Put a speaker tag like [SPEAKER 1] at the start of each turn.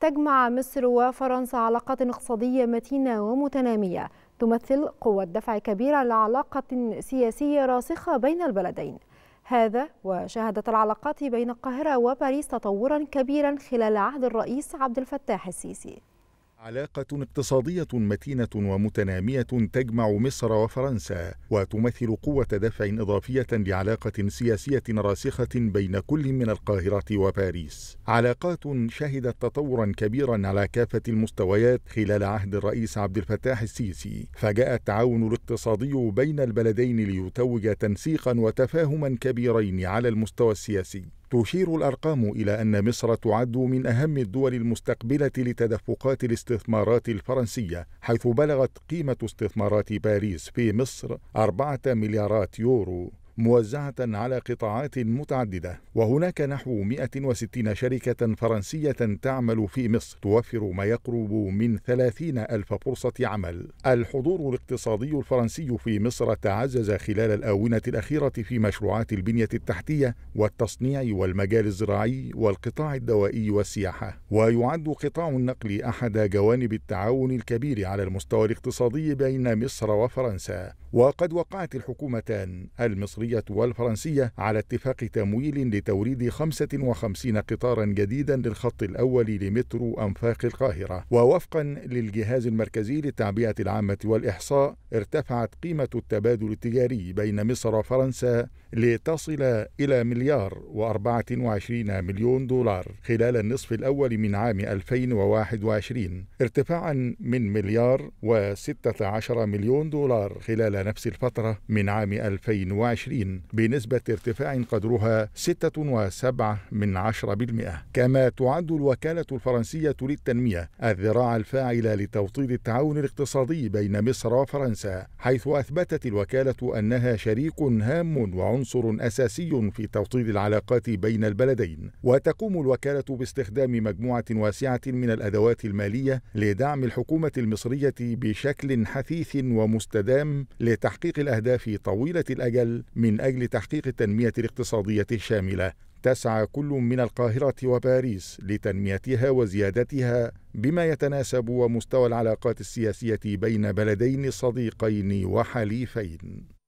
[SPEAKER 1] تجمع مصر وفرنسا علاقات اقتصادية متينة ومتنامية تمثل قوة دفع كبيرة لعلاقة سياسية راسخة بين البلدين هذا وشهدت العلاقات بين القاهرة وباريس تطورا كبيرا خلال عهد الرئيس عبد الفتاح السيسي
[SPEAKER 2] علاقة اقتصادية متينة ومتنامية تجمع مصر وفرنسا وتمثل قوة دفع إضافية لعلاقة سياسية راسخة بين كل من القاهرة وباريس. علاقات شهدت تطورا كبيرا على كافة المستويات خلال عهد الرئيس عبد الفتاح السيسي، فجاء التعاون الاقتصادي بين البلدين ليتوج تنسيقا وتفاهما كبيرين على المستوى السياسي. تشير الأرقام إلى أن مصر تعد من أهم الدول المستقبلة لتدفقات الاستثمارات الفرنسية، حيث بلغت قيمة استثمارات باريس في مصر 4 مليارات يورو. موزعة على قطاعات متعددة وهناك نحو 160 شركة فرنسية تعمل في مصر توفر ما يقرب من 30 ألف فرصة عمل الحضور الاقتصادي الفرنسي في مصر تعزز خلال الآونة الأخيرة في مشروعات البنية التحتية والتصنيع والمجال الزراعي والقطاع الدوائي والسياحة ويعد قطاع النقل أحد جوانب التعاون الكبير على المستوى الاقتصادي بين مصر وفرنسا وقد وقعت الحكومتان المصرية الإيطالية والفرنسية على اتفاق تمويل لتوريد 55 قطارا جديدا للخط الأول لمترو أنفاق القاهرة ووفقا للجهاز المركزي للتعبئة العامة والإحصاء ارتفعت قيمة التبادل التجاري بين مصر وفرنسا لتصل إلى مليار و24 مليون دولار خلال النصف الأول من عام 2021 ارتفاعا من مليار و16 مليون دولار خلال نفس الفترة من عام 2020 الصين بنسبة ارتفاع قدرها 6.7 من 10% كما تعد الوكالة الفرنسية للتنمية الذراع الفاعلة لتوطيد التعاون الاقتصادي بين مصر وفرنسا حيث أثبتت الوكالة أنها شريك هام وعنصر أساسي في توطيد العلاقات بين البلدين وتقوم الوكالة باستخدام مجموعة واسعة من الأدوات المالية لدعم الحكومة المصرية بشكل حثيث ومستدام لتحقيق الأهداف طويلة الأجل من أجل تحقيق التنمية الاقتصادية الشاملة تسعى كل من القاهرة وباريس لتنميتها وزيادتها بما يتناسب ومستوى العلاقات السياسية بين بلدين صديقين وحليفين